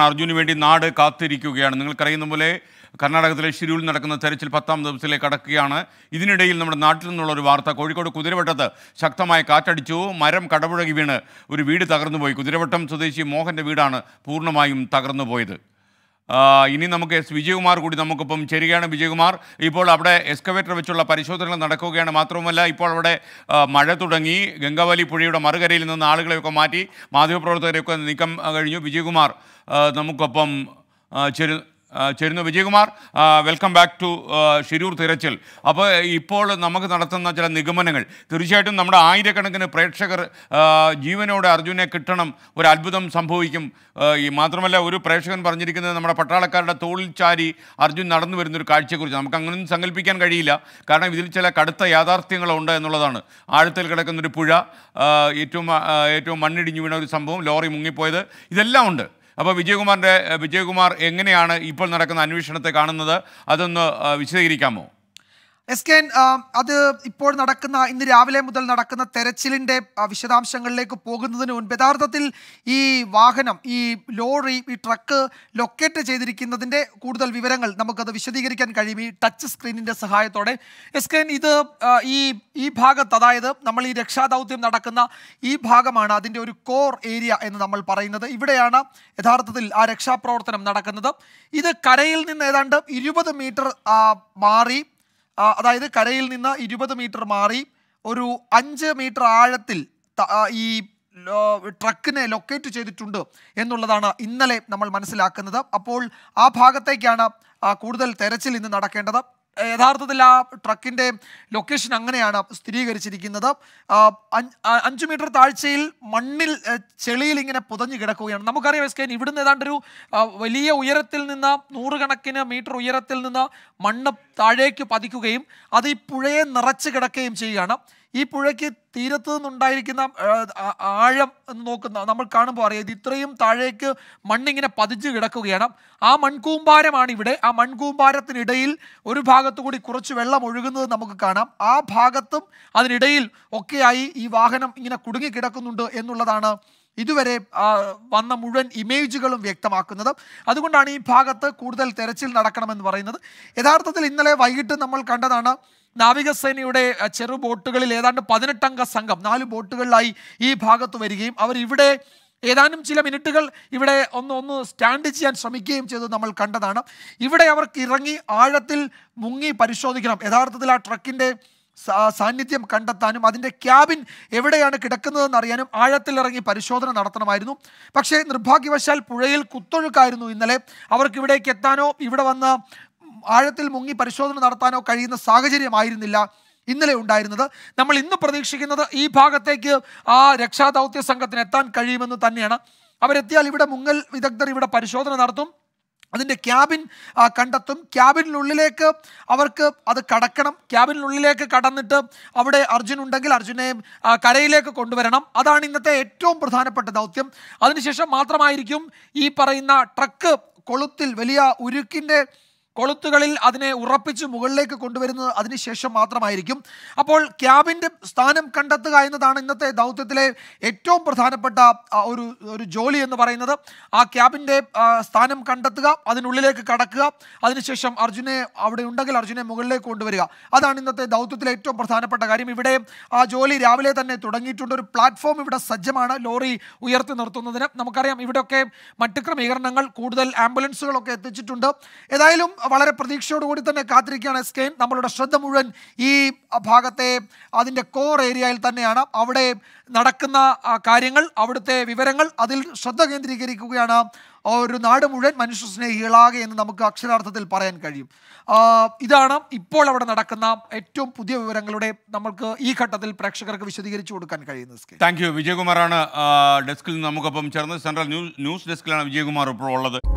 ആണ് അർജുനു വേണ്ടി നാട് കാത്തിരിക്കുകയാണ് നിങ്ങൾക്കറിയുന്ന പോലെ കർണാടകത്തിലെ ഷിരൂരിൽ നടക്കുന്ന തെരച്ചിൽ പത്താം ദിവസത്തിലേക്ക് കടക്കുകയാണ് ഇതിനിടയിൽ നമ്മുടെ നാട്ടിൽ നിന്നുള്ള ഒരു വാർത്ത കോഴിക്കോട് കുതിരവട്ടത്ത് ശക്തമായ കാറ്റടിച്ചു മരം കടപുഴകി വീണ് ഒരു വീട് തകർന്നുപോയി കുതിരവട്ടം സ്വദേശി മോഹൻ്റെ വീടാണ് പൂർണ്ണമായും തകർന്നുപോയത് ഇനി നമുക്ക് എസ് വിജയകുമാർ കൂടി നമുക്കിപ്പം ചേരുകയാണ് വിജയകുമാർ ഇപ്പോൾ അവിടെ എക്സ്കവേറ്റർ വെച്ചുള്ള പരിശോധനകൾ നടക്കുകയാണ് മാത്രവുമല്ല ഇപ്പോൾ അവിടെ മഴ തുടങ്ങി ഗംഗാവലി പുഴയുടെ മറുകരയിൽ നിന്ന് ആളുകളെയൊക്കെ മാറ്റി മാധ്യമപ്രവർത്തകരെയൊക്കെ നീക്കം കഴിഞ്ഞു വിജയകുമാർ നമുക്കൊപ്പം ചെരു ചേരുന്നു Vijayakumar welcome back to Shirur തിരച്ചിൽ അപ്പോൾ ഇപ്പോൾ നമുക്ക് നടത്തുന്ന ചില നിഗമനങ്ങൾ തീർച്ചയായിട്ടും നമ്മുടെ ആയിരക്കണക്കിന് പ്രേക്ഷകർ ജീവനോടെ അർജുനെ കിട്ടണം ഒരു അത്ഭുതം സംഭവിക്കും ഈ മാത്രമല്ല ഒരു പ്രേക്ഷകൻ പറഞ്ഞിരിക്കുന്നത് നമ്മുടെ പട്ടാളക്കാരുടെ തോളിൽ ചാരി അർജുൻ നടന്നു വരുന്നൊരു കാഴ്ചയെക്കുറിച്ച് നമുക്ക് അങ്ങനെയൊന്നും സങ്കല്പിക്കാൻ കഴിയില്ല കാരണം ഇതിൽ ചില കടുത്ത യാഥാർത്ഥ്യങ്ങളുണ്ട് എന്നുള്ളതാണ് ആഴത്തിൽ കിടക്കുന്നൊരു പുഴ ഏറ്റവും ഏറ്റവും മണ്ണിടിഞ്ഞു വീണ ഒരു സംഭവം ലോറി മുങ്ങിപ്പോയത് ഇതെല്ലാം ഉണ്ട് അപ്പോൾ വിജയകുമാറിൻ്റെ വിജയകുമാർ എങ്ങനെയാണ് ഇപ്പോൾ നടക്കുന്ന അന്വേഷണത്തെ കാണുന്നത് അതൊന്ന് വിശദീകരിക്കാമോ എസ് കെ അത് ഇപ്പോൾ നടക്കുന്ന ഇന്ന് രാവിലെ മുതൽ നടക്കുന്ന തെരച്ചിലിന്റെ വിശദാംശങ്ങളിലേക്ക് പോകുന്നതിന് മുൻപ് യഥാർത്ഥത്തിൽ ഈ വാഹനം ഈ ലോറി ഈ ട്രക്ക് ലൊക്കേറ്റ് ചെയ്തിരിക്കുന്നതിന്റെ കൂടുതൽ വിവരങ്ങൾ നമുക്കത് വിശദീകരിക്കാൻ കഴിയും ഈ ടച്ച് സ്ക്രീനിന്റെ സഹായത്തോടെ എസ് കെ ഇത് ഈ ഈ ഭാഗത്ത് അതായത് നമ്മൾ ഈ രക്ഷാദൗത്യം നടക്കുന്ന ഈ ഭാഗമാണ് അതിൻ്റെ ഒരു കോർ ഏരിയ എന്ന് നമ്മൾ പറയുന്നത് ഇവിടെയാണ് യഥാർത്ഥത്തിൽ ആ രക്ഷാപ്രവർത്തനം നടക്കുന്നത് ഇത് കരയിൽ നിന്ന് ഏതാണ്ട് ഇരുപത് മീറ്റർ മാറി അതായത് കരയിൽ നിന്ന് ഇരുപത് മീറ്റർ മാറി ഒരു അഞ്ച് മീറ്റർ ആഴത്തിൽ ഈ ട്രക്കിനെ ലൊക്കേറ്റ് ചെയ്തിട്ടുണ്ട് എന്നുള്ളതാണ് ഇന്നലെ നമ്മൾ മനസ്സിലാക്കുന്നത് അപ്പോൾ ആ ഭാഗത്തേക്കാണ് കൂടുതൽ തെരച്ചിൽ ഇന്ന് നടക്കേണ്ടത് യഥാർത്ഥത്തിൽ ആ ട്രക്കിൻ്റെ ലൊക്കേഷൻ അങ്ങനെയാണ് സ്ഥിരീകരിച്ചിരിക്കുന്നത് അഞ്ച് മീറ്റർ താഴ്ചയിൽ മണ്ണിൽ ചെളിയിൽ ഇങ്ങനെ പുതഞ്ഞു കിടക്കുകയാണ് നമുക്കറിയാം എസ് കെ ഇവിടുന്ന് ഏതാണ്ട് ഒരു വലിയ ഉയരത്തിൽ നിന്ന് നൂറുകണക്കിന് മീറ്റർ ഉയരത്തിൽ നിന്ന് മണ്ണ് താഴേക്ക് പതിക്കുകയും അത് ഈ പുഴയെ നിറച്ച് കിടക്കുകയും ചെയ്യുകയാണ് ഈ പുഴയ്ക്ക് തീരത്ത് നിന്നുണ്ടായിരിക്കുന്ന ആഴം എന്ന് നോക്കുന്ന നമ്മൾ കാണുമ്പോൾ അറിയാം ഇത് ഇത്രയും താഴേക്ക് മണ്ണിങ്ങനെ പതിച്ച് കിടക്കുകയാണ് ആ മൺകൂമ്പാരമാണ് ഇവിടെ ആ മൺകൂമ്പാരത്തിനിടയിൽ ഒരു ഭാഗത്തു കൂടി കുറച്ച് വെള്ളം ഒഴുകുന്നത് നമുക്ക് കാണാം ആ ഭാഗത്തും അതിനിടയിൽ ഒക്കെയായി ഈ വാഹനം ഇങ്ങനെ കുടുങ്ങി എന്നുള്ളതാണ് ഇതുവരെ വന്ന മുഴുവൻ ഇമേജുകളും വ്യക്തമാക്കുന്നത് അതുകൊണ്ടാണ് ഈ ഭാഗത്ത് കൂടുതൽ തെരച്ചിൽ നടക്കണമെന്ന് പറയുന്നത് യഥാർത്ഥത്തിൽ ഇന്നലെ വൈകിട്ട് നമ്മൾ കണ്ടതാണ് നാവികസേനയുടെ ചെറു ബോട്ടുകളിൽ ഏതാണ്ട് പതിനെട്ടംഗ സംഘം നാല് ബോട്ടുകളിലായി ഈ ഭാഗത്ത് വരികയും അവർ ഇവിടെ ഏതാനും ചില മിനിറ്റുകൾ ഇവിടെ ഒന്ന് ഒന്ന് സ്റ്റാൻഡ് ചെയ്യാൻ ശ്രമിക്കുകയും ചെയ്തത് നമ്മൾ കണ്ടതാണ് ഇവിടെ അവർക്ക് ഇറങ്ങി ആഴത്തിൽ മുങ്ങി പരിശോധിക്കണം യഥാർത്ഥത്തിൽ ആ ട്രക്കിൻ്റെ സാന്നിധ്യം കണ്ടെത്താനും അതിൻ്റെ ക്യാബിൻ എവിടെയാണ് കിടക്കുന്നതെന്ന് അറിയാനും ഇറങ്ങി പരിശോധന നടത്തണമായിരുന്നു പക്ഷേ നിർഭാഗ്യവശാൽ പുഴയിൽ കുത്തൊഴുക്കായിരുന്നു ഇന്നലെ അവർക്ക് ഇവിടേക്ക് എത്താനോ ഇവിടെ വന്ന് ആഴത്തിൽ മുങ്ങി പരിശോധന നടത്താനോ കഴിയുന്ന സാഹചര്യമായിരുന്നില്ല ഇന്നലെ ഉണ്ടായിരുന്നത് നമ്മൾ ഇന്ന് പ്രതീക്ഷിക്കുന്നത് ഈ ഭാഗത്തേക്ക് ആ രക്ഷാദൗത്യ സംഘത്തിന് എത്താൻ കഴിയുമെന്ന് തന്നെയാണ് അവരെത്തിയാൽ ഇവിടെ മുങ്ങൽ വിദഗ്ധർ ഇവിടെ പരിശോധന നടത്തും അതിൻ്റെ ക്യാബിൻ കണ്ടെത്തും ക്യാബിനുള്ളിലേക്ക് അവർക്ക് അത് കടക്കണം ക്യാബിനുള്ളിലേക്ക് കടന്നിട്ട് അവിടെ അർജുൻ ഉണ്ടെങ്കിൽ അർജുനെ കരയിലേക്ക് കൊണ്ടുവരണം അതാണ് ഇന്നത്തെ ഏറ്റവും പ്രധാനപ്പെട്ട ദൗത്യം അതിനുശേഷം മാത്രമായിരിക്കും ഈ പറയുന്ന ട്രക്ക് കൊളുത്തിൽ വലിയ ഉരുക്കിൻ്റെ കൊളുത്തുകളിൽ അതിനെ ഉറപ്പിച്ച് മുകളിലേക്ക് കൊണ്ടുവരുന്നത് അതിനുശേഷം മാത്രമായിരിക്കും അപ്പോൾ ക്യാബിൻ്റെ സ്ഥാനം കണ്ടെത്തുക എന്നതാണ് ഇന്നത്തെ ദൗത്യത്തിലെ ഏറ്റവും പ്രധാനപ്പെട്ട ഒരു ഒരു ജോലി എന്ന് പറയുന്നത് ആ ക്യാബിൻ്റെ സ്ഥാനം കണ്ടെത്തുക അതിനുള്ളിലേക്ക് കടക്കുക അതിനുശേഷം അർജുനെ അവിടെ ഉണ്ടെങ്കിൽ അർജുനെ മുകളിലേക്ക് കൊണ്ടുവരിക അതാണ് ഇന്നത്തെ ദൗത്യത്തിലെ ഏറ്റവും പ്രധാനപ്പെട്ട കാര്യം ഇവിടെ ആ ജോലി രാവിലെ തന്നെ തുടങ്ങിയിട്ടുണ്ട് ഒരു പ്ലാറ്റ്ഫോം ഇവിടെ സജ്ജമാണ് ലോറി ഉയർത്തി നിർത്തുന്നതിന് നമുക്കറിയാം ഇവിടെയൊക്കെ മറ്റു ക്രമീകരണങ്ങൾ കൂടുതൽ ആംബുലൻസുകളൊക്കെ എത്തിച്ചിട്ടുണ്ട് ഏതായാലും വളരെ പ്രതീക്ഷയോടുകൂടി തന്നെ കാത്തിരിക്കുകയാണ് എസ് കെ നമ്മളുടെ ശ്രദ്ധ മുഴുവൻ ഈ ഭാഗത്തെ അതിൻ്റെ കോർ ഏരിയയിൽ തന്നെയാണ് അവിടെ നടക്കുന്ന കാര്യങ്ങൾ അവിടുത്തെ വിവരങ്ങൾ അതിൽ ശ്രദ്ധ കേന്ദ്രീകരിക്കുകയാണ് ഒരു നാട് മുഴുവൻ സ്നേഹികളാകെ എന്ന് നമുക്ക് അക്ഷരാർത്ഥത്തിൽ പറയാൻ കഴിയും ഇതാണ് ഇപ്പോൾ അവിടെ നടക്കുന്ന ഏറ്റവും പുതിയ വിവരങ്ങളുടെ നമ്മൾക്ക് ഈ ഘട്ടത്തിൽ പ്രേക്ഷകർക്ക് വിശദീകരിച്ചു കൊടുക്കാൻ കഴിയുന്നത് താങ്ക് യു വിജയകുമാറാണ് ഡെസ്കിൽ നമുക്കൊപ്പം ചേർന്ന് സെൻട്രൽ ന്യൂസ് ഡെസ്കിലാണ് വിജയകുമാർ ഇപ്പോൾ ഉള്ളത്